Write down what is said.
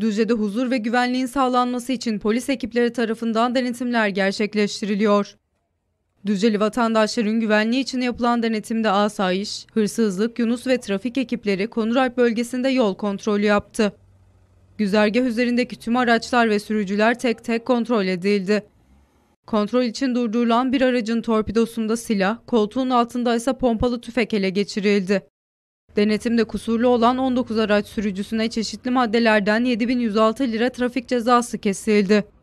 Düzce'de huzur ve güvenliğin sağlanması için polis ekipleri tarafından denetimler gerçekleştiriliyor. Düzceli vatandaşların güvenliği için yapılan denetimde asayiş, hırsızlık, Yunus ve trafik ekipleri Konuray bölgesinde yol kontrolü yaptı. Güzergah üzerindeki tüm araçlar ve sürücüler tek tek kontrol edildi. Kontrol için durdurulan bir aracın torpidosunda silah, koltuğun altında ise pompalı tüfek ele geçirildi. Denetimde kusurlu olan 19 araç sürücüsüne çeşitli maddelerden 7106 lira trafik cezası kesildi.